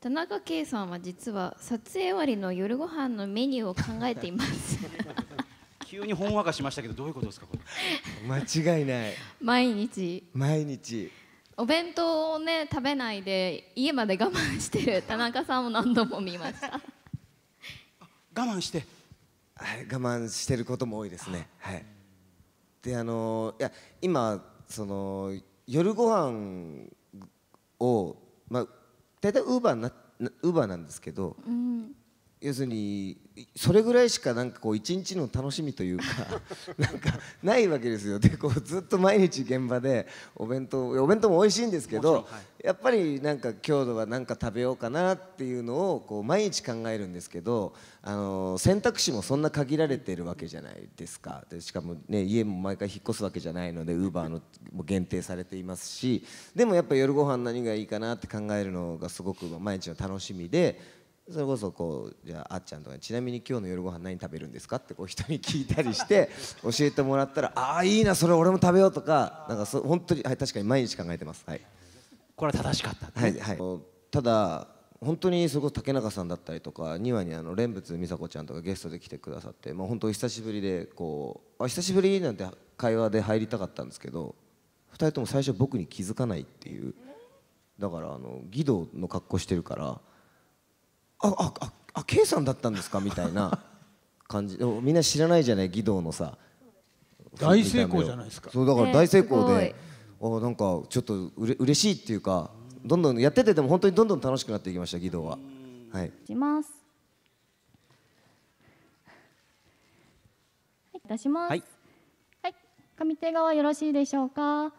田中圭さんは実は撮影終わりの夜ご飯のメニューを考えています 急にほんわかしましたけどどういうことですかこれ 間違いない毎日毎日お弁当をね食べないで家まで我慢してる田中さんを何度も見ました 我慢してはい我慢してることも多いですねはいであのいや今その夜ご飯をまあ大体ウーバーなウーバーなんですけど、うん、要するにそれぐらいしかなんかこう一日の楽しみというか なんかないわけですよでこうずっと毎日現場でお弁当お弁当も美味しいんですけど、はい、やっぱりなんか今日は何か食べようかなっていうのをこう毎日考えるんですけどあの選択肢もそんな限られてるわけじゃないですかでしかもね家も毎回引っ越すわけじゃないのでウーバーのも限定されていますしでもやっぱ夜ご飯何がいいかなって考えるのがすごく毎日の楽しみで。それこそこうじゃああっちゃんとかちなみに今日の夜ご飯何食べるんですかってこう人に聞いたりして教えてもらったら ああいいなそれ俺も食べようとかなんかそ本当にはい確かに毎日考えてますはいこれは正しかった、はいはいただ本当にそれこそ竹中さんだったりとか2話にあの蓮仏美佐子ちゃんとかゲストで来てくださってまあ本当久しぶりでこうあ久しぶりなんて会話で入りたかったんですけど2人とも最初僕に気づかないっていうだからあの義堂の格好してるからあああ K さんだったんですかみたいな感じみんな知らないじゃない義堂のさ大成功じゃないですかそうだから大成功で、えー、あなんかちょっとうれ嬉しいっていうかどんどんやっててでも本当にどんどん楽しくなっていきました義堂は。はい、します、はい、出します、はい、はい、上手側よろしいでしょうか